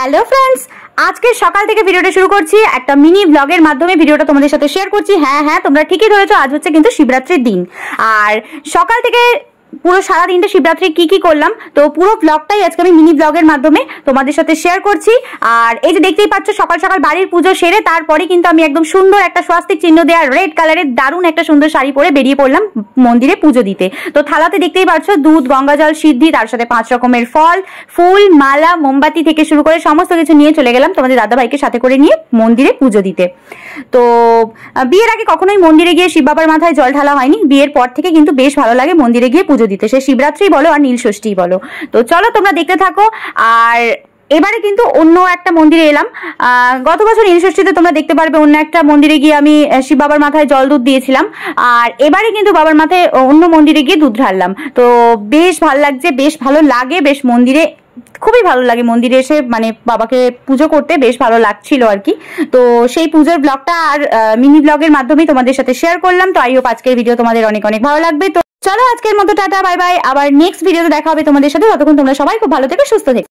hello friends আজকে সকাল থেকে ভিডিওটা শুরু করছি একটা মিনি ব্লগের মাধ্যমে ভিডিওটা তোমাদের সাথে শেয়ার করছি হ্যাঁ হ্যাঁ তোমরা ঠিকই ধরেছ আজ হচ্ছে কিন্তু শিবরাত্রির দিন আর সকাল থেকে পুরো সারা দিনটা শিবরাত্রি কি কি করলাম তো পুরো ব্লগটাই আজকে আমি মিনি ব্লগের মাধ্যমে তোমাদের সাথে শেয়ার করছি আর এই যে দেখতেই পাচ্ছ সকাল সকাল বাড়ির পুজো সেরে তারপরে কিন্তু আমি একদম সুন্দর একটা স্বাস্তিক চিহ্ন দেওয়া রেড কালারের দারুণ একটা সুন্দর শাড়ি পরে বেরিয়ে পড়লাম মন্দিরে পুজো দিতে তো থালাতে দেখতেই পাচ্ছ দুধ গঙ্গাজল সিদ্ধি তার সাথে পাঁচ রকমের ফল ফুল মালা মোমবাতি থেকে শুরু করে সমস্ত কিছু নিয়ে চলে গেলাম তোমাদের দাদাভাইকে সাথে করে নিয়ে মন্দিরে পুজো দিতে তো বিয়ের আগে কখনোই মন্দিরে গিয়ে শিব বাবার মাথায় জল ঢালা হয়নি বিয়ের পর থেকে কিন্তু বেশ ভালো লাগে মন্দিরে গিয়ে পুজো পুজো দিতে সে শিবরাত্রি বলো আর নীলষষ্ঠী বলো তো চলো তোমরা দেখতে থাকো আর এবারে কিন্তু অন্য একটা মন্দিরে এলাম গত বছর নীলষষ্ঠীতে তোমরা দেখতে পারবে অন্য একটা মন্দিরে গিয়ে আমি শিব বাবার মাথায় জল দুধ দিয়েছিলাম আর এবারে কিন্তু বাবার মাথায় অন্য মন্দিরে গিয়ে দুধ ঢাললাম তো বেশ ভালো লাগছে বেশ ভালো লাগে বেশ মন্দিরে খুবই ভালো লাগে মন্দিরে এসে মানে বাবাকে পুজো করতে বেশ ভালো লাগছিল আর কি তো সেই পুজোর ব্লগটা আর মিনি ব্লগের মাধ্যমেই তোমাদের সাথে শেয়ার করলাম তো আই হোপ আজকের ভিডিও তোমাদের অনেক অনেক ভালো লাগবে তো চলো আজকের মতো টাটা বাই বাই আবার নেক্সট ভিডিওতে দেখা হবে তোমাদের সাথে ততক্ষণ তোমরা সবাই খুব ভালো থেকে সুস্থ থেকে